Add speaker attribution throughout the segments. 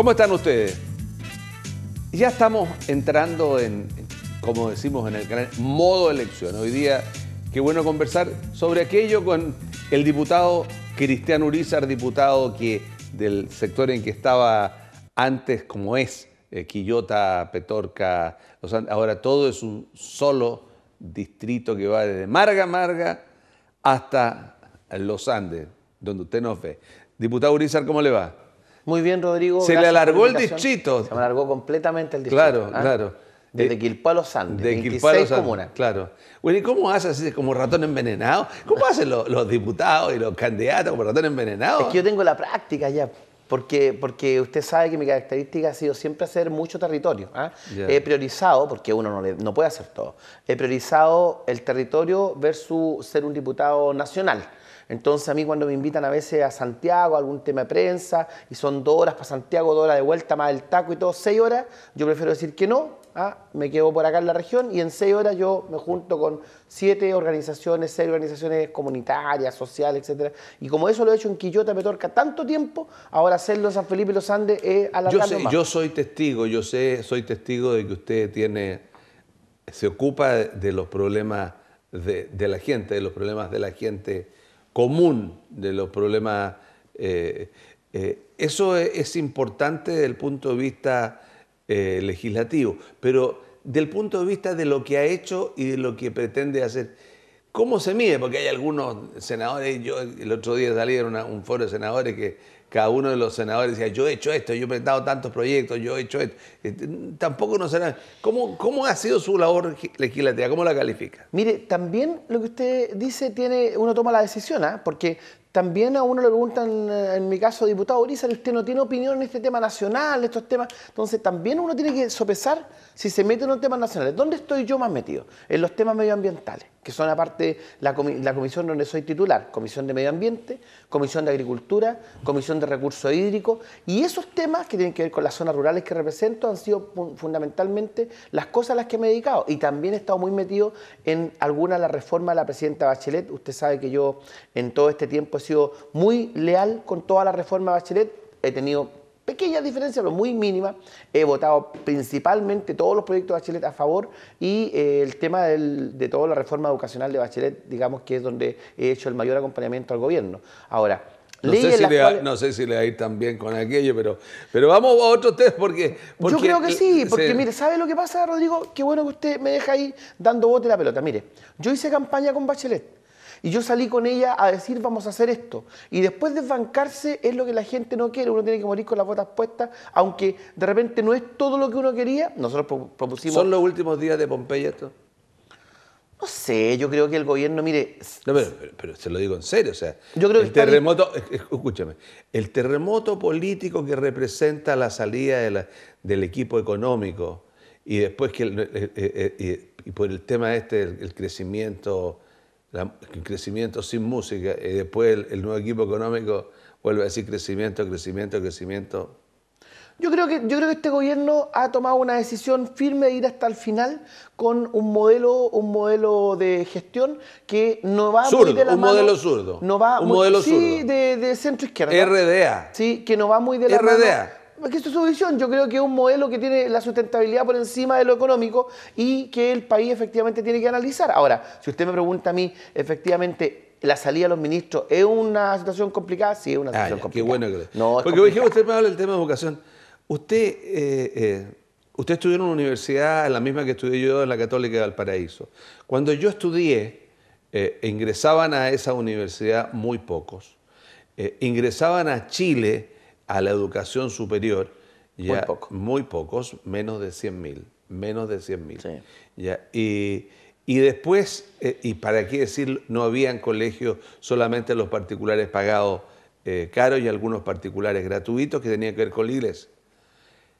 Speaker 1: ¿Cómo están ustedes? Ya estamos entrando en, como decimos en el canal, modo elección. Hoy día, qué bueno conversar sobre aquello con el diputado Cristian Urizar, diputado que del sector en que estaba antes, como es eh, Quillota, Petorca, los, ahora todo es un solo distrito que va desde Marga, Marga hasta Los Andes, donde usted nos ve. Diputado Urizar, ¿cómo le va?
Speaker 2: Muy bien, Rodrigo. Se le alargó el distrito. Se me alargó completamente el distrito. Claro, ¿ah? claro.
Speaker 1: Desde Quilpá a los Andes, de 26 comunas. Claro. Bueno, ¿y cómo haces así como ratón envenenado? ¿Cómo hacen los,
Speaker 2: diputados y los candidatos como ratón envenenado? Es que yo tengo la práctica ya, porque, porque usted sabe que mi característica ha sido siempre hacer mucho territorio. ¿ah? He priorizado, porque uno no, no puede hacer todo, he priorizado el territorio versus ser un diputado nacional. Entonces a mí cuando me invitan a veces a Santiago, algún tema de prensa, y son dos horas para Santiago, dos horas de vuelta, más el taco y todo, seis horas, yo prefiero decir que no, ¿ah? me quedo por acá en la región y en seis horas yo me junto con siete organizaciones, seis organizaciones comunitarias, sociales, etc. Y como eso lo he hecho en Quillota, me Petorca, tanto tiempo, ahora hacerlo en San Felipe y Los Andes es a la yo, yo
Speaker 1: soy testigo, yo sé, soy testigo de que usted tiene, se ocupa de los problemas de, de la gente, de los problemas de la gente común de los problemas. Eh, eh, eso e, es, importante desde el punto de vista eh, legislativo, pero del punto de vista de lo que ha hecho y de lo que pretende hacer. ¿Cómo se mide? Porque hay algunos senadores, yo el otro día salí en un foro de senadores que cada uno de los senadores decía, yo he hecho esto, yo he presentado tantos proyectos, yo he hecho esto. Este, tampoco no será. ¿Cómo, ¿Cómo ha sido su labor legislativa? ¿Cómo la califica?
Speaker 2: Mire, también lo que usted dice tiene, uno toma la decisión, ¿ah? porque también a uno le preguntan, eh, en mi caso, diputado Urizar, usted no tiene opinión en este tema nacional, estos temas. Entonces, también uno tiene que sopesar si se mete en los temas nacionales. ¿Dónde estoy yo más metido? En los temas medioambientales, que son aparte la, la comisión donde soy titular, Comisión de Medio Ambiente, Comisión de Agricultura, Comisión de Recursos Hídricos. Y esos temas que tienen que ver con las zonas rurales que represento han sido fundamentalmente las cosas a las que me he dedicado. Y también he estado muy metido en alguna de las reformas de la presidenta Bachelet. Usted sabe que yo en todo este tiempo he sido muy leal con toda la reforma de Bachelet, he tenido pequeñas diferencias, pero muy mínimas. He votado principalmente todos los proyectos de Bachelet a favor y eh, el tema de toda la reforma educacional de Bachelet, digamos que es donde he hecho el mayor acompañamiento al gobierno.
Speaker 1: Ahora, no sé, si le, no sé, si le va a ir tan bien con aquello, pero, pero vamos a otro test porque, Yo creo que eh, sí, eh, porque mire,
Speaker 2: ¿sabe lo que pasa, Rodrigo? Qué bueno que usted me deja ahí dando bote la pelota. Mire, yo hice campaña con Bachelet. Y yo salí con ella a decir, vamos a hacer esto. Y después de desbancarse es lo que la gente no quiere. Uno tiene que morir con las botas puestas, aunque de repente no es todo lo que uno quería. Nosotros propusimos... ¿Son los
Speaker 1: últimos días de Pompeya esto?
Speaker 2: No sé, yo creo que el gobierno, mire... No, pero, se lo digo en serio,
Speaker 1: o sea... Yo creo el terremoto, escúchame, el terremoto político que representa la salida del equipo económico y después que... Eh, eh, eh, y por el tema este, el, crecimiento crecimiento sin música, y después el, nuevo equipo económico vuelve a decir crecimiento, crecimiento, crecimiento.
Speaker 2: Yo creo, que, yo creo que este gobierno ha tomado una decisión firme de ir hasta el final con un modelo, un modelo de gestión que no va muy de la un modelo zurdo. un modelo zurdo. De, de centro izquierda. RDA. Sí, que no va muy de la RDA que esto es su visión. Yo creo que es un modelo que tiene la sustentabilidad por encima de lo económico y que el país efectivamente tiene que analizar. Ahora, si usted me pregunta a mí, efectivamente, la salida de los ministros es una situación complicada, sí, es una ah, situación
Speaker 1: complicada. Qué bueno que Porque dije, usted me habla del tema de educación. Usted, eh, eh, usted estudió en una universidad, la misma que estudié yo, en la Católica de Valparaíso. Cuando yo estudié, eh, ingresaban a esa universidad muy pocos. ingresaban a Chile a la educación superior, ya muy, pocos, menos de 100.000, menos de 100.000. Y, después, eh, y para qué decir, no habían colegios, solamente los particulares pagados eh, caros y algunos particulares gratuitos que tenían que ver con la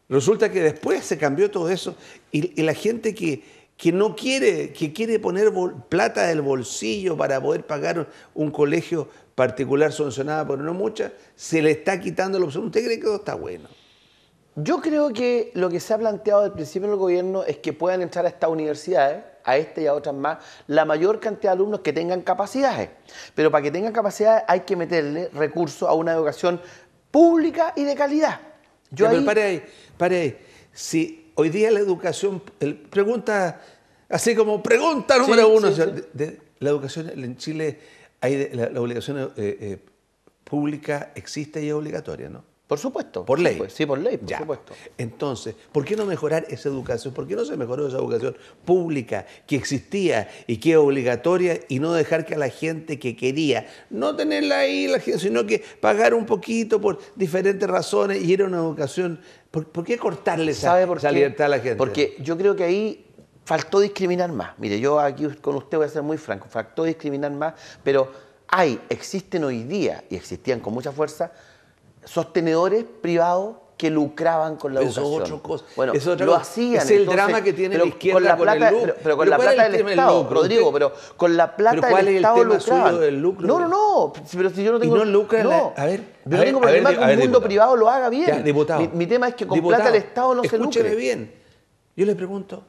Speaker 1: Resulta que después se cambió todo eso y la gente que que no quiere, que quiere poner plata del bolsillo para poder pagar un colegio
Speaker 2: particular solucionado por no mucha, se le está quitando la opción. ¿Usted cree que todo está bueno? Yo creo que lo que se ha planteado desde el principio en el gobierno es que puedan entrar a estas universidades, a esta y a otras más, la mayor cantidad de alumnos que tengan capacidades. Pero para que tengan capacidades hay que meterle recursos a una educación pública y de calidad. Yo ahí... pero pare ahí, pare ahí. Si hoy día la educación, pregunta,
Speaker 1: así como pregunta número uno, la educación en Chile, hay la, obligación eh, eh, pública existe y es obligatoria, ¿no? Por supuesto. Por ley. Pues, sí, por ley, por supuesto. Entonces, ¿por qué no mejorar esa educación? ¿Por qué no se mejoró esa educación pública que existía y que era obligatoria y no dejar que a la gente que quería, no tenerla ahí, la gente, sino que pagar un poquito por diferentes razones y era una educación? ¿Por, qué cortarle esa, por libertad a la gente? Porque
Speaker 2: yo creo que ahí faltó discriminar más. Mire, yo aquí con usted voy a ser muy franco, faltó discriminar más, pero hay, existen hoy día y existían con mucha fuerza sostenedores privados que lucraban con la eso es Otra cosa. Bueno, eso lo hacían. Es el drama que tiene la izquierda con la plata, el lucro. Pero, con la plata del Estado, Rodrigo, pero con la plata del el Estado tema del lucro? No, no, no, pero si yo no tengo... no lucra no. A ver, yo no tengo problema ver, que un mundo privado lo haga bien. Mi, tema es que con plata del Estado no se lucre. bien,
Speaker 1: yo le pregunto,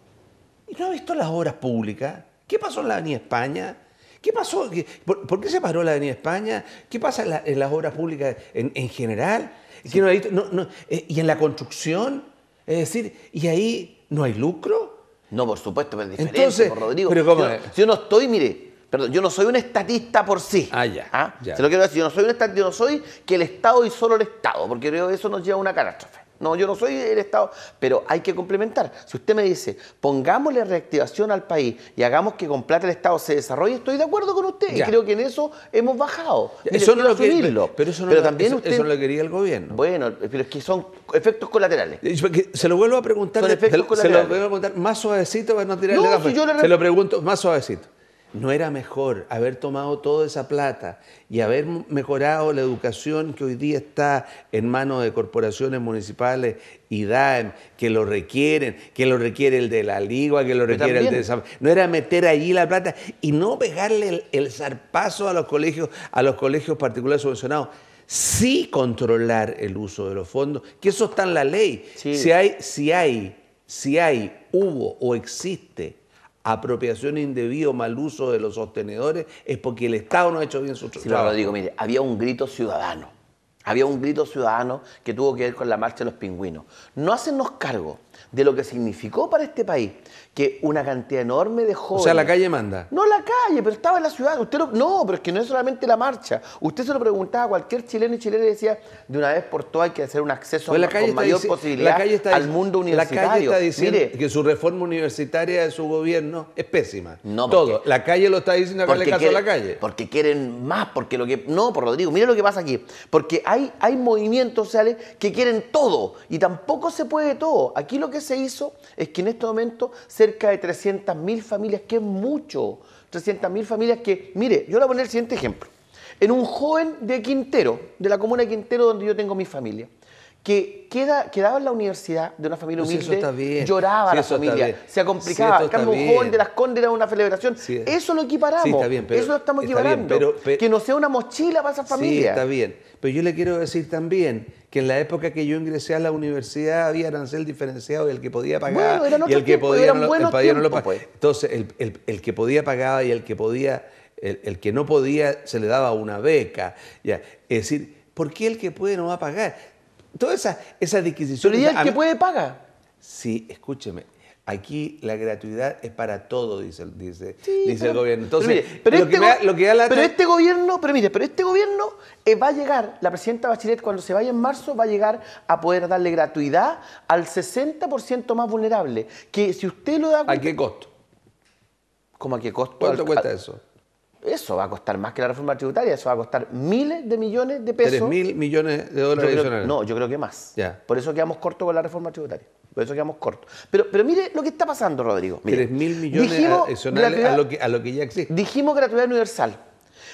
Speaker 1: ¿y no ha visto las obras públicas? ¿Qué pasó en la ni España? ¿Qué pasó? ¿Por, qué se paró la Avenida España? ¿Qué pasa en, las obras públicas en, general? Eh, y en la
Speaker 2: construcción, es
Speaker 1: decir, y ahí no hay
Speaker 2: lucro. No, por supuesto, pero es diferente, Entonces, Rodrigo. Pero yo, no estoy, mire, perdón, yo no soy un estatista por sí. Ah, ah, ya. Se lo quiero decir, yo no soy un estatista, yo no soy que el Estado y solo el Estado, porque eso nos lleva a una catástrofe. No, yo no soy el Estado, pero hay que complementar. Si usted me dice, pongámosle reactivación al país y hagamos que con plata el Estado se desarrolle, estoy de acuerdo con usted. Y creo que en eso hemos bajado. eso no lo pero eso no, lo quería el gobierno. Bueno, pero es que son efectos colaterales. Se lo vuelvo a preguntar. lo vuelvo a
Speaker 1: preguntar más suavecito para no tirarle no, si Se lo pregunto más suavecito. ¿No era mejor haber tomado toda esa plata y haber mejorado la educación que hoy día está en manos de corporaciones municipales y DAEM, que lo requieren, que lo requiere el de la Ligua, que lo requiere el de esa... ¿No era meter allí la plata y no pegarle el, zarpazo a los colegios, a los colegios particulares subvencionados? Sí controlar el uso de los fondos, que eso está en la ley. Si hay, si hay, si hay, hubo o existe
Speaker 2: apropiación indebida o mal uso de los sostenedores es porque el Estado no ha hecho bien su trabajo. mire, había un grito ciudadano. Había un grito ciudadano que tuvo que ver con la marcha de los pingüinos. No hacernos cargo de lo que significó para este país que una cantidad enorme de jóvenes. O sea, la calle manda. No la calle, pero estaba en la ciudad. Usted no, pero es que no es solamente la marcha. Usted se lo preguntaba a cualquier chileno y chileno y decía, de una vez por todas hay que hacer un acceso con mayor posibilidad al mundo universitario. La calle está diciendo
Speaker 1: que su reforma universitaria de su gobierno
Speaker 2: es pésima. No, Todo. La calle lo está diciendo que le caso a la calle. Porque quieren más, porque lo que. No, por Rodrigo, mire lo que pasa aquí. Porque hay, hay movimientos sociales que quieren todo y tampoco se puede todo. Aquí lo que se hizo es que en este momento cerca de 300.000 familias, que es mucho, 300.000 familias que, mire, yo le voy a poner el siguiente ejemplo. En un joven de Quintero, de la comuna de Quintero donde yo tengo mi familia, que quedaba en la universidad de una familia humilde, bien. lloraba la familia, se complicaba. Si Carlos Hall de las Condes era una celebración. eso lo equiparamos, eso lo estamos equiparando. que no sea una mochila para esa familia. Sí, está
Speaker 1: bien. Pero yo le quiero decir también que en la época que yo ingresé a la universidad había arancel diferenciado y el que podía pagar y el que podía no, lo pagaba. Entonces, el, que podía pagaba y el que podía el, que no podía se le daba una beca. Es decir, ¿por qué el que puede no va a pagar? toda esa, esa disquisición. Pero que puede paga. Sí, escúcheme. Aquí la gratuidad es para todo, dice, dice, dice el gobierno. Entonces, pero, este, gobierno, pero eh, pero
Speaker 2: este gobierno va a llegar, la presidenta Bachelet cuando se vaya en marzo va a llegar a poder darle gratuidad al 60% más vulnerable. Que si usted lo da... ¿A qué costo? ¿Cómo a qué costo? ¿Cuánto cuesta eso? Eso va a costar más que la reforma tributaria, eso va a costar miles de millones de pesos. Tres mil millones de dólares adicionales. No, yo creo que más. Por eso quedamos cortos con la reforma tributaria. Por eso quedamos cortos. Pero, pero mire lo que está pasando, Rodrigo. Tres mil millones adicionales a lo, que, a lo que ya existe. Dijimos gratuidad universal.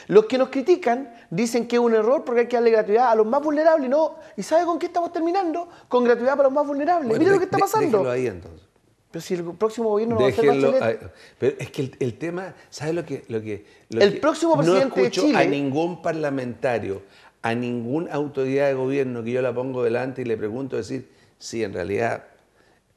Speaker 2: Los que nos critican dicen que es un error porque hay que darle gratuidad a los más vulnerables. No, ¿y sabe con qué estamos terminando? Con gratuidad para los más vulnerables. Mire lo que está pasando. Ahí, entonces. Pero si el próximo gobierno no va a ser
Speaker 1: pero es que el, tema, ¿sabes lo que, lo que El próximo presidente no escucho a ningún parlamentario, a ninguna autoridad de gobierno que yo la pongo delante y le pregunto decir, sí, en realidad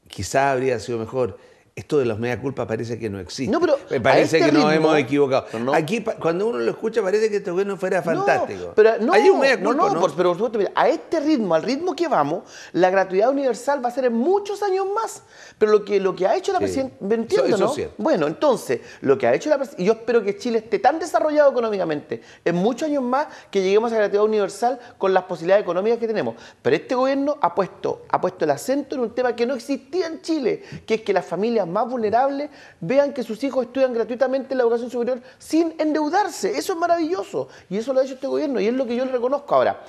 Speaker 1: quizá habría sido mejor esto de los media culpa parece que no existe. Me parece este que nos hemos equivocado. Aquí, cuando uno lo escucha, parece que este gobierno fuera fantástico. pero no, Hay un mea culpa, no, no, por,
Speaker 2: supuesto, a este ritmo, al ritmo que vamos, la gratuidad universal va a ser en muchos años más. Pero lo que, lo que ha hecho la presidencia presidenta, ¿me entiendo, Bueno, entonces, lo que ha hecho la y yo espero que Chile esté tan desarrollado económicamente en muchos años más que lleguemos a la gratuidad universal con las posibilidades económicas que tenemos. Pero este gobierno ha puesto, ha puesto el acento en un tema que no existía en Chile, que es que las familias más vulnerables vean que sus hijos estudian gratuitamente la educación superior sin endeudarse. Eso es maravilloso y eso lo ha hecho este gobierno y es lo que yo le reconozco ahora.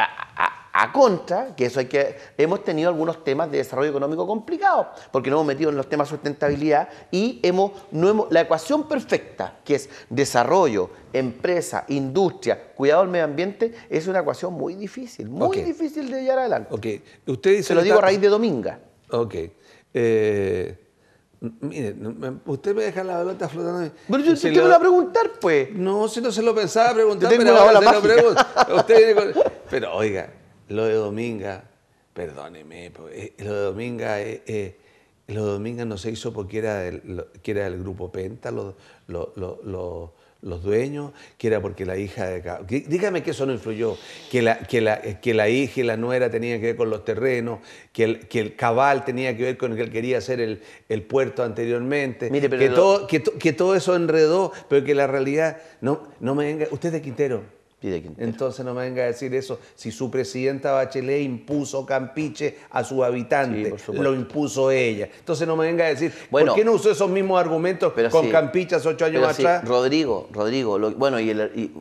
Speaker 2: A, contra, que eso hay que. Hemos tenido algunos temas de desarrollo económico complicados, porque nos hemos metido en los temas de sustentabilidad y hemos, no La ecuación perfecta, que es desarrollo, empresa, industria, cuidado del medio ambiente, es una ecuación muy difícil, muy difícil de llegar adelante. Usted Se lo digo a raíz de Dominga. Ok. Eh... Mire, usted me
Speaker 1: deja la pelota flotando. Pero yo sí te voy a preguntar, pues. No, si no se lo pensaba preguntar, pero Usted viene Pero oiga, lo de Dominga, perdóneme, eh, lo de Dominga eh, eh, lo de Dominga no se hizo porque era del, grupo Penta, lo, los dueños, que era porque la hija de... Dígame que eso no influyó, que la, que la, eh, que la hija y la nuera tenían que ver con los terrenos, que el, que el cabal tenía que ver con el que él quería hacer el, puerto anteriormente, que, todo, que, todo eso enredó, pero que la realidad... No, no me venga... Usted de Quintero. Entonces no me venga a decir eso. Si su presidenta Bachelet impuso Campiche a su habitante, lo impuso ella. Entonces no me venga a decir, ¿por qué no usó esos mismos argumentos
Speaker 2: con Campiche
Speaker 1: hace ocho años atrás?
Speaker 2: Rodrigo, Rodrigo, bueno, y,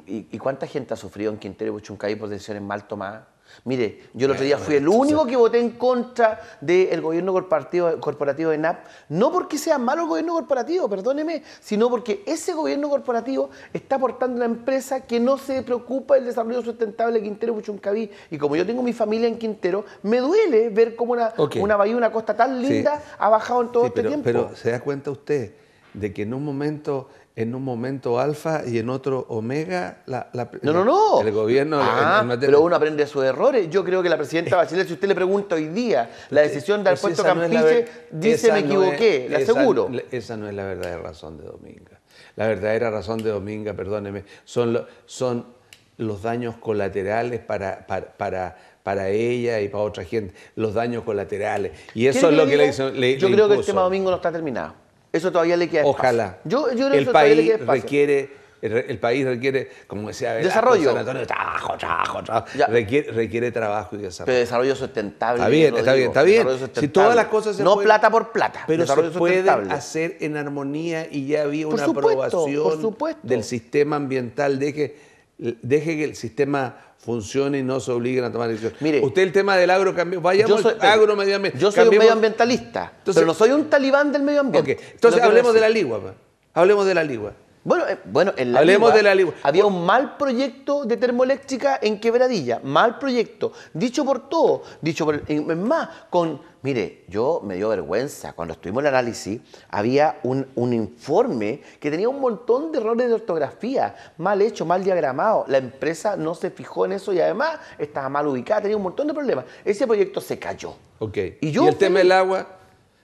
Speaker 2: y, cuánta gente ha sufrido en Quintero y por decisiones mal tomadas? Mire, yo el otro día fui el único que voté en contra del gobierno corporativo, de NAP, no porque sea malo el gobierno corporativo, perdóneme, sino porque ese gobierno corporativo está aportando una empresa que no se preocupa del desarrollo sustentable de Quintero Puchuncaví. Y como yo tengo mi familia en Quintero, me duele ver cómo una, una bahía, una costa tan linda ha bajado en todo este tiempo. Pero
Speaker 1: se da cuenta usted de que en un momento en un momento alfa y en otro omega. no, no, no.
Speaker 2: El gobierno. Ah, pero uno aprende sus errores. Yo creo que la presidenta es, si usted le pregunta hoy día la decisión de Alfonso Campiche, dice me equivoqué, le aseguro.
Speaker 1: Esa, no es la verdadera razón de Dominga. La verdadera razón de Dominga, perdóneme, son, son los daños colaterales para, para, para ella y para otra gente, los daños colaterales. Y eso es lo que, le hizo. yo creo que el tema
Speaker 2: domingo no está terminado. Eso todavía le queda Ojalá. Yo, el que eso país todavía le queda requiere,
Speaker 1: el, país requiere, como decía desarrollo. San trabajo, trabajo, trabajo. Requiere, requiere, trabajo y desarrollo. Pero desarrollo sustentable. Está bien, está bien, está bien. Si todas las cosas se No plata por plata. Pero se puede hacer en armonía y ya había una aprobación del sistema ambiental. Deje, deje que el sistema funcione y no se obliguen a tomar decisiones. Mire, usted el tema del agro vayamos yo soy, agro Yo soy un
Speaker 2: medioambientalista, pero no soy un talibán del medio ambiente. Entonces hablemos de la ligua, pues. hablemos de la ligua. Bueno, eh, bueno Hablemos de la Había un mal proyecto de termoeléctrica en Quebradilla, mal proyecto, dicho por todo, dicho por... Es más, con Mire, yo me dio vergüenza. Cuando estuvimos en el análisis, había un, informe que tenía un montón de errores de ortografía, mal hecho, mal diagramado. La empresa no se fijó en eso y además estaba mal ubicada, tenía un montón de problemas. Ese proyecto se cayó.
Speaker 1: Ok. Y, yo el tema del agua,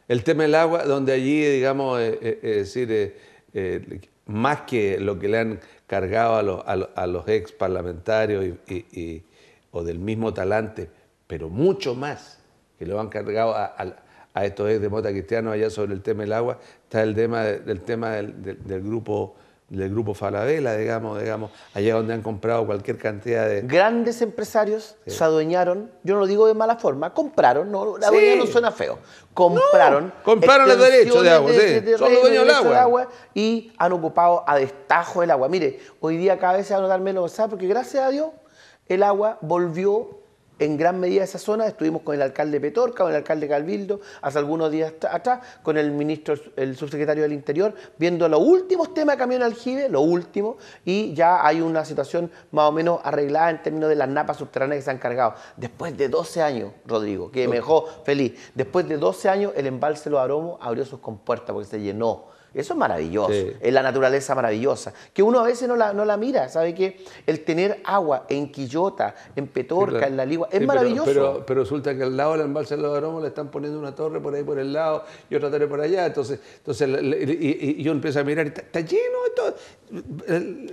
Speaker 1: el tema del agua, donde allí, digamos, eh, eh, es decir, eh, más que lo que le han cargado a los, a ex parlamentarios o del mismo talante, pero mucho más y lo han cargado a, estos ex de Mota Cristiano allá sobre el tema del agua, está el tema, del, tema
Speaker 2: del, grupo del grupo Falabella, digamos, digamos, allá donde han comprado cualquier cantidad de... Grandes empresarios se adueñaron, yo no lo digo de mala forma, compraron, la adueña no suena feo, compraron... compraron los derechos de agua, sí. Son del agua. Y han ocupado a destajo el agua. Mire, hoy día cada vez se van a notar menos, ¿sabes? Porque gracias a Dios el agua volvió en gran medida esa zona. Estuvimos con el alcalde Petorca, con el alcalde Calvildo, hace algunos días atrás, con el ministro, el subsecretario del Interior, viendo los últimos temas de camión aljibe, lo último, y ya hay una situación más o menos arreglada en términos de las napas subterráneas que se han cargado. Después de 12 años, Rodrigo, que me dejó feliz, después de 12 años el embalse Los Aromos abrió sus compuertas porque se llenó eso es maravilloso, es la naturaleza maravillosa, que uno a veces no la, mira, ¿sabe que El tener agua en Quillota, en Petorca, en La Ligua, es maravilloso.
Speaker 1: Pero, resulta que al lado
Speaker 2: del embalse de los
Speaker 1: aromos le están poniendo una torre por ahí por el lado y otra torre por allá, entonces, entonces y, yo empiezo
Speaker 2: a mirar, está, está lleno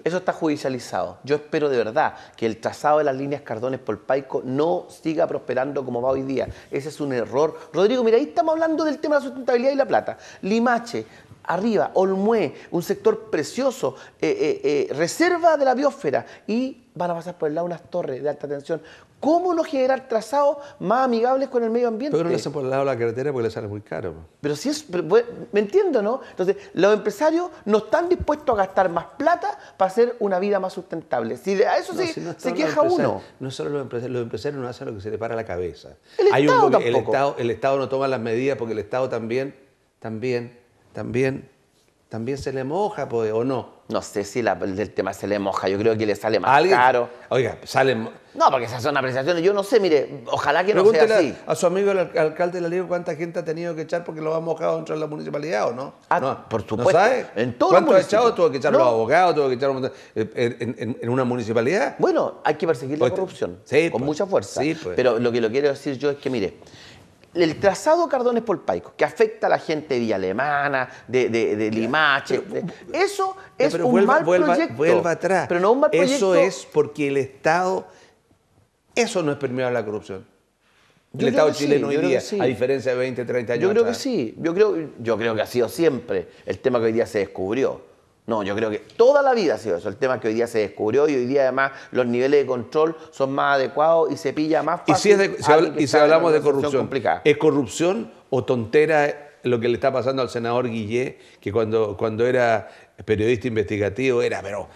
Speaker 2: Eso está judicializado. Yo espero de verdad que el trazado de las líneas Cardones por Paico no siga prosperando como va hoy día. Ese es un error. Rodrigo, mira, ahí estamos hablando del tema de la sustentabilidad y la plata. Limache, arriba, Olmué, un sector precioso, eh, eh, eh, reserva de la biosfera, y van a pasar por el lado unas torres de alta tensión. ¿Cómo no generar trazados más amigables con el medio ambiente? Pero no hacen por el lado de la carretera porque le sale muy caro. Pero si es, me entiendo, ¿no? Entonces, los empresarios no están dispuestos a gastar más plata para hacer una vida más sustentable. Si a eso sí se, queja uno.
Speaker 1: No solo los empresarios, los empresarios no hacen lo que se les para la cabeza. El, Hay Estado, tampoco. el Estado El Estado no toma las medidas porque el Estado también, también también, también
Speaker 2: se le moja, pues, ¿o no? No sé si el tema se le moja, yo creo que le sale más caro. Oiga, sale... No, porque esas son apreciaciones, yo no sé, mire, ojalá que no sea así. A, su amigo el
Speaker 1: alcalde de la Liga cuánta gente ha tenido que echar porque lo ha mojado dentro de la municipalidad, ¿o no? Ah, no, por supuesto. En todo ¿Cuánto ha echado? Tuvo que echar a los abogados, tuvo que echar eh, en, en, una municipalidad. Bueno,
Speaker 2: hay que perseguir la pues, corrupción sí, con pues, mucha fuerza. Sí, pues. Pero lo que lo quiero decir yo es que, mire, el trazado Cardones Polpaico, que afecta a la gente de Alemana, de, Limache, eso es un mal proyecto. atrás. Pero no un eso es porque el
Speaker 1: Estado, eso no es permeable a la corrupción.
Speaker 2: El Estado chileno hoy día, a diferencia
Speaker 1: de 20, 30 años Yo creo que sí,
Speaker 2: yo creo, yo creo que ha sido siempre el tema que hoy día se descubrió. No, yo creo que toda la vida ha sido eso. El tema que hoy día se descubrió y hoy día además los niveles de control son más adecuados y se pilla más fácil. Y si, hablamos de corrupción,
Speaker 1: ¿es corrupción o tontera lo que le está pasando al senador Guillé, que cuando, cuando era periodista investigativo era, pero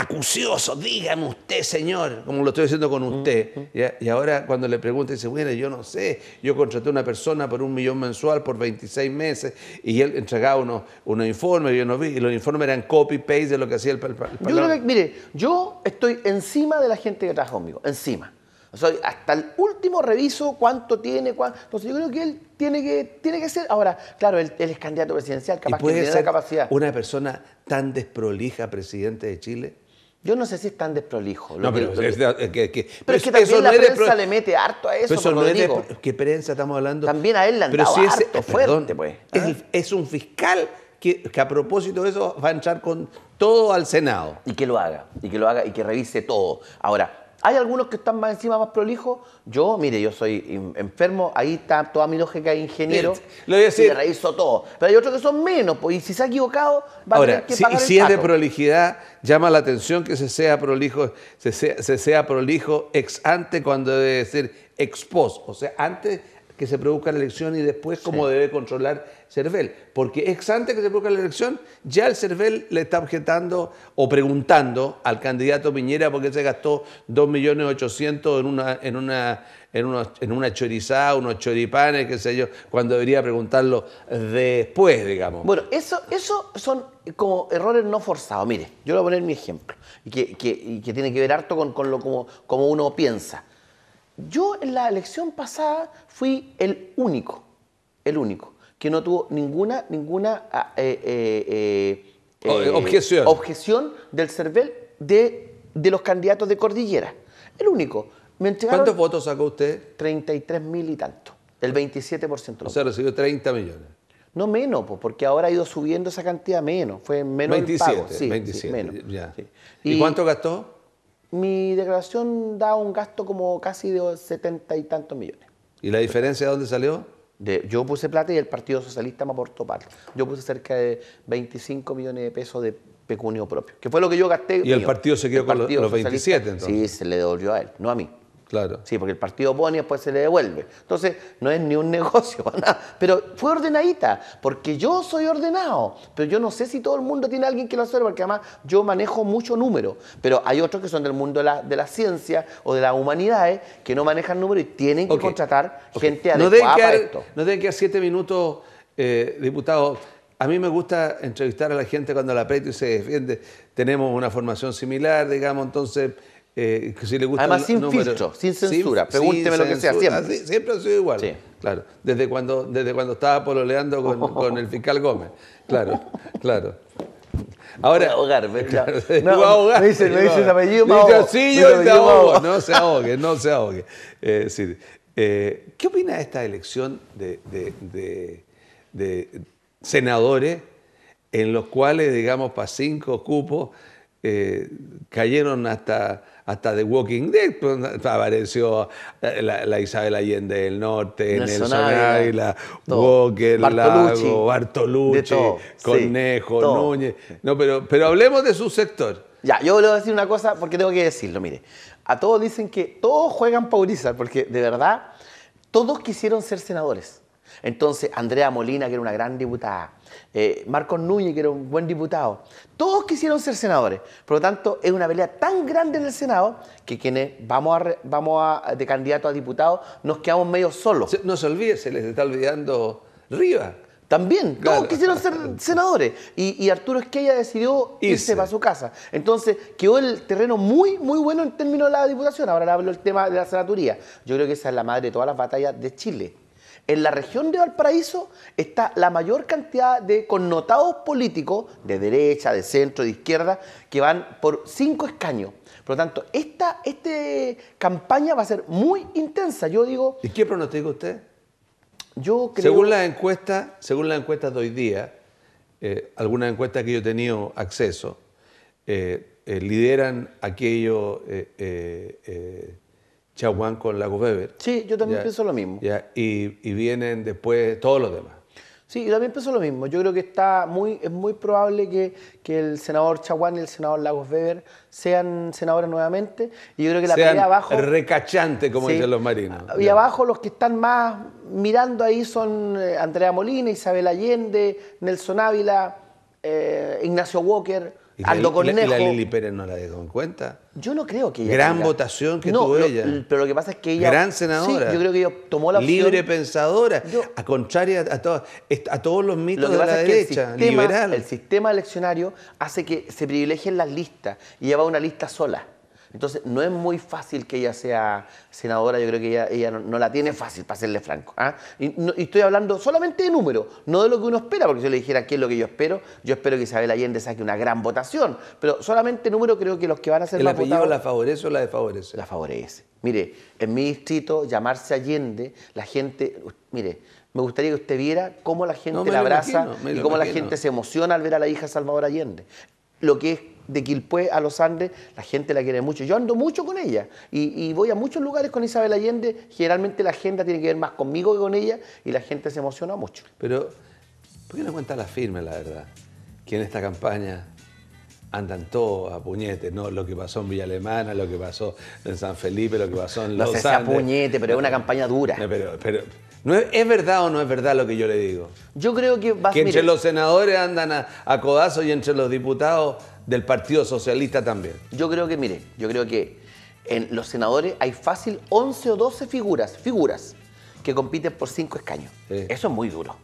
Speaker 1: acucioso, dígame usted, Señor, como lo estoy diciendo con usted. Mm, mm. y, ahora cuando le pregunta, dice, bueno, yo no sé, yo contraté a una persona por un millón mensual por 26 meses y él entregaba unos, informe informes, yo no vi,
Speaker 2: y los informes eran copy-paste de lo que hacía el, Yo creo que, mire, yo estoy encima de la gente que trabaja conmigo, encima. O hasta el último reviso cuánto tiene, cuánto. Entonces yo creo que él tiene que, tiene que ser. Ahora, claro, él, es candidato presidencial, capaz que tiene la
Speaker 1: capacidad. Una persona tan desprolija presidente de Chile. Yo no sé si es tan desprolijo. No, pero, que, es, que, pero es que también la prensa
Speaker 2: le mete harto a eso. Pero es
Speaker 1: ¿Qué prensa estamos hablando?
Speaker 2: También a él le han pero dado si harto eh, fuerte,
Speaker 1: pues. Es, ¿eh? es, un fiscal que, que a propósito de
Speaker 2: eso va a entrar con todo al Senado. Y que lo haga, y que lo haga, y que revise todo. Ahora, hay algunos que están más encima, más prolijos. Yo, mire, yo soy enfermo, ahí está toda mi lógica de ingeniero. Lo voy le todo. Pero hay otros que son menos, pues, y si se ha equivocado, va a tener que si, si es de
Speaker 1: prolijidad, llama la atención que se sea prolijo, sea, se sea prolijo ex ante cuando debe ser ex post. O sea, antes que se produzca la elección y después cómo debe controlar CERVEL. Porque ex antes que se produzca la elección, ya el CERVEL le está objetando o preguntando al candidato Piñera por qué se gastó 2.800.000 en una, en una, en una, en una chorizada, unos choripanes,
Speaker 2: qué sé yo, cuando debería preguntarlo después, digamos. Bueno, eso, eso son como errores no forzados. Mire, yo le voy a poner mi ejemplo, y que, tiene que ver harto con, con lo como, como uno piensa. Yo en la elección pasada fui el único, el único, que no tuvo ninguna, ninguna ah, eh, eh, eh, objeción. del CERVEL de, los candidatos de Cordillera. El único. ¿Cuántos votos sacó usted? 33 mil y tanto, el 27%. O sea,
Speaker 1: recibió 30 millones.
Speaker 2: No menos, porque ahora ha ido subiendo esa cantidad menos. Fue menos 27, pago. 27, sí, menos. ¿Y cuánto gastó? mi declaración da un gasto como casi de setenta y tantos millones. ¿Y la diferencia de dónde salió? De, yo puse plata y el Partido Socialista me aportó parte. Yo puse cerca de 25 millones de pesos de pecunio propio, que fue lo que yo gasté. ¿Y el partido se quedó con los, los 27 entonces? Sí, se le devolvió a él, no a mí. Sí, porque el partido y después se le devuelve. Entonces, no es ni un negocio, Pero fue ordenadita, porque yo soy ordenado. Pero yo no sé si todo el mundo tiene alguien que lo hace, porque además yo manejo mucho número. Pero hay otros que son del mundo de la, ciencia o de las humanidades que no manejan número y tienen que contratar gente adecuada para esto. No deben quedar
Speaker 1: siete minutos, eh, diputado. A mí me gusta entrevistar a la gente cuando la aprieta y se defiende. Tenemos una formación similar, digamos, entonces eh, que si le gusta Además, sin filtro, sin censura. Pregúnteme lo que sea, siempre. Ah, siempre ha sido igual. Sí. Claro, desde cuando, desde cuando estaba pololeando con, el fiscal Gómez. Claro, claro. Ahora, ahogar, claro, no, ahogar, me dice me dicen el apellido, Sí, yo No se ahogue, no se ahogue. Eh, eh, ¿Qué opina de esta elección de, de senadores en los cuales, digamos, para cinco cupos eh, cayeron hasta, hasta The Walking Dead. Pues, apareció eh, la, Isabel Allende del Norte, Nelson, Ayla,
Speaker 2: Walker, Bartolucci, Cornejo, Núñez. No, pero, pero hablemos de su sector. Ya, yo le voy a decir una cosa porque tengo que decirlo, mire. A todos dicen que todos juegan paulizar, porque de verdad todos quisieron ser senadores. Entonces, Andrea Molina, que era una gran diputada, eh, Marcos Núñez, que era un buen diputado. Todos quisieron ser senadores. Por lo tanto, es una pelea tan grande en el Senado que quienes vamos, a, vamos de candidato a diputado nos quedamos medio solos. No se olvide, se les está olvidando Riva También, todos quisieron ser senadores. Y, Arturo Esquella decidió irse. para su casa. Entonces, quedó el terreno muy, muy bueno en términos de la diputación. Ahora hablo el tema de la senaturía. Yo creo que esa es la madre de todas las batallas de Chile. En la región de Valparaíso está la mayor cantidad de connotados políticos, de derecha, de centro, de izquierda, que van por cinco escaños. Por lo tanto, esta este campaña va a ser muy intensa. Yo digo. ¿Y qué pronostica usted? Yo creo. Según
Speaker 1: las encuestas, según las encuestas de hoy día, eh, algunas encuestas que yo he tenido acceso, eh, eh, lideran aquello Chaguán con Lagos Weber.
Speaker 2: Sí, yo también pienso lo mismo.
Speaker 1: ¿ya? Y, vienen después todos los demás.
Speaker 2: Sí, yo también pienso lo mismo. Yo creo que está muy, es muy probable que, que el senador Chaguán y el senador Lagos Weber sean senadores nuevamente. Y yo creo que la pelea abajo.
Speaker 1: Recachante, como dicen los marinos. Y
Speaker 2: abajo los que están más mirando ahí son eh, Andrea Molina, Isabel Allende, Nelson Ávila, eh, Ignacio Walker. ¿Y Cornejo. Lili
Speaker 1: Pérez no la dejó en cuenta?
Speaker 2: Yo no creo que ella. Gran votación que tuvo ella. Pero lo que pasa
Speaker 1: es que ella. Gran senadora. Sí, yo creo que ella
Speaker 2: tomó la opción. Libre
Speaker 1: pensadora.
Speaker 2: a contraria a, a todos los mitos de la derecha, liberal. El sistema eleccionario hace que se privilegien las listas y lleva una lista sola. Entonces, no es muy fácil que ella sea senadora, yo creo que ella, no, la tiene fácil, para serle franco. ¿ah? Y, estoy hablando solamente de número, no de lo que uno espera, porque si yo le dijera qué es lo que yo espero, yo espero que Isabel Allende saque una gran votación, pero solamente número creo que los que van a ser la apellido la favorece o la desfavorece? La favorece. Mire, en mi distrito, llamarse Allende, la gente, mire, me gustaría que usted viera cómo la gente la abraza y cómo la gente se emociona al ver a la hija Salvador Allende. Lo que es de Quilpué a los Andes, la gente la quiere mucho. Yo ando mucho con ella y, voy a muchos lugares con Isabel Allende. Generalmente la agenda tiene que ver más conmigo que con ella y la gente se emociona mucho.
Speaker 1: Pero, ¿por qué no cuenta la firme, la verdad? Que en esta campaña andan todos a puñete, ¿no? Lo que pasó en Villa Alemana, lo que pasó en San Felipe, lo que pasó en Los No sé, a puñete, pero es una campaña dura. No, pero, es, verdad o no es verdad lo que yo le digo? Yo creo que... Vas, que entre los senadores andan a, codazos y entre
Speaker 2: los diputados del Partido Socialista también. Yo creo que, mire, yo creo que en los senadores hay fácil 11 o 12 figuras, figuras que compiten por cinco escaños. Eso es muy duro.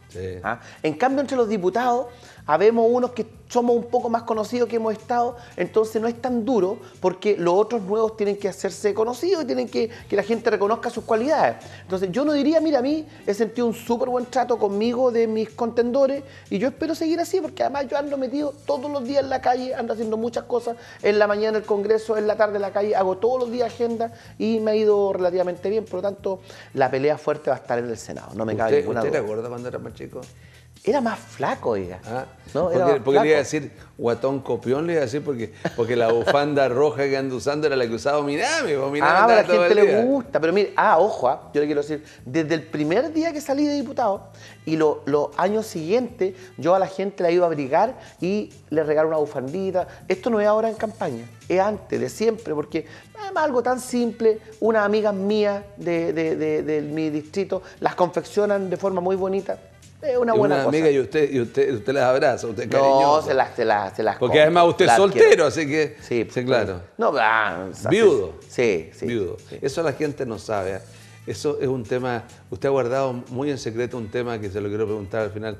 Speaker 2: ¿Ah? En cambio, entre los diputados Habemos unos que somos un poco más conocidos que hemos estado, entonces no es tan duro porque los otros nuevos tienen que hacerse conocidos y tienen que que la gente reconozca sus cualidades. Entonces yo no diría, mira, a mí he sentido un súper buen trato conmigo de mis contendores y yo espero seguir así porque además yo ando metido todos los días en la calle, ando haciendo muchas cosas, en la mañana en el Congreso, en la tarde en la calle, hago todos los días agenda y me ha ido relativamente bien, por lo tanto la pelea fuerte va a estar en el Senado, no me cabe ninguna duda. ¿Usted te acuerda cuando era más chico? Era más flaco, ella. Ah, no, porque, le iba a decir
Speaker 1: guatón copión, le iba a decir porque, porque la bufanda roja que ando usando era la que usaba Minami.
Speaker 2: Pues, ah, a la gente le gusta. Pero mire, ah, ojo, ah, yo le quiero decir, desde el primer día que salí de diputado y los años siguientes, yo a la gente la iba a abrigar y le regalaba una bufandita. Esto no es ahora en campaña, es antes, de siempre, porque más algo tan simple, unas amigas mías de mi distrito las confeccionan de forma muy bonita es una buena amiga
Speaker 1: y usted, y usted, usted las abraza, usted No, se las,
Speaker 2: se Porque además usted es soltero,
Speaker 1: así que. Sí, sí claro.
Speaker 2: No, ah, Viudo.
Speaker 1: Sí, sí. Viudo. Eso la gente no sabe. ¿eh? Eso es un tema. Usted ha guardado muy en secreto un tema que se lo quiero preguntar al final.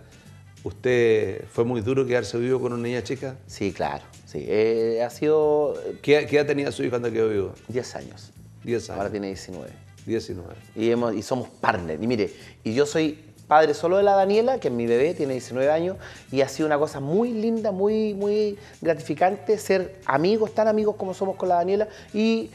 Speaker 1: ¿Usted fue muy duro quedarse vivo con una niña chica?
Speaker 2: Sí, claro. Sí. Eh, ha sido. Eh, ¿Qué, ha tenido su hija cuando quedó vivo? Diez años. Diez años. Ahora tiene 19. 19. Y, y somos partners. Y mire, y yo soy padre solo de la Daniela, que es mi bebé, tiene 19 años, y ha sido una cosa muy linda, muy, muy gratificante ser amigos, tan amigos como somos con la Daniela, y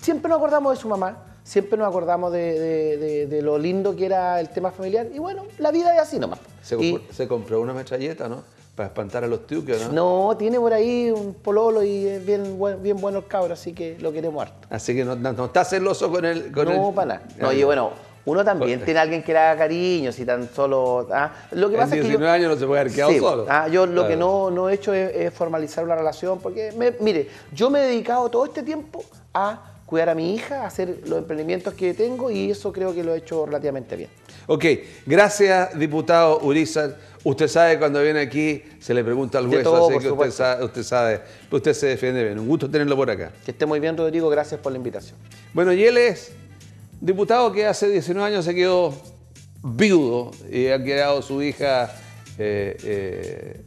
Speaker 2: siempre nos acordamos de su mamá, siempre nos acordamos de, lo lindo que era el tema familiar, y bueno, la vida es así nomás. Se,
Speaker 1: se compró una metralleta, ¿no? Para espantar a los tuques, ¿no?
Speaker 2: No, tiene por ahí un pololo y es bien, bien bueno el cabro, así que lo queremos harto. Así que no, no, está celoso con el... no, para nada. No, ah, y bueno, uno también tiene a alguien que le haga cariño, si tan solo... ¿ah? Lo 19 yo, años no se puede haber quedado solo. Ah, yo lo que no, he hecho es, formalizar la relación, porque, mire, yo me he dedicado todo este tiempo a cuidar a mi hija, a hacer los emprendimientos que tengo y eso creo que lo he hecho relativamente bien.
Speaker 1: Ok, gracias diputado Urizar. Usted sabe cuando viene aquí se le pregunta al juez, así que usted sabe, usted sabe, usted se defiende bien. Un gusto tenerlo por acá. Que esté muy bien Rodrigo, gracias por la invitación. Bueno, y él es Diputado que hace 19 años se quedó viudo y ha quedado su hija eh, eh,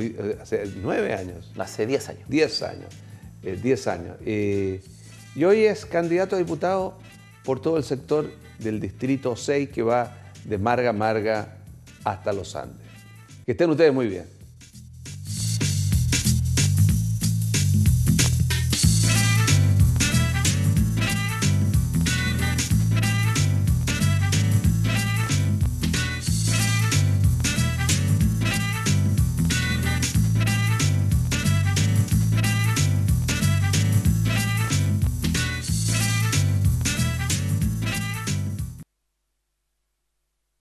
Speaker 1: eh, hace 9 años. Hace 10 años. 10 años. 10 años. y hoy es candidato a diputado por todo el sector del Distrito 6 que va de Marga Marga hasta Los Andes. Que estén ustedes muy bien.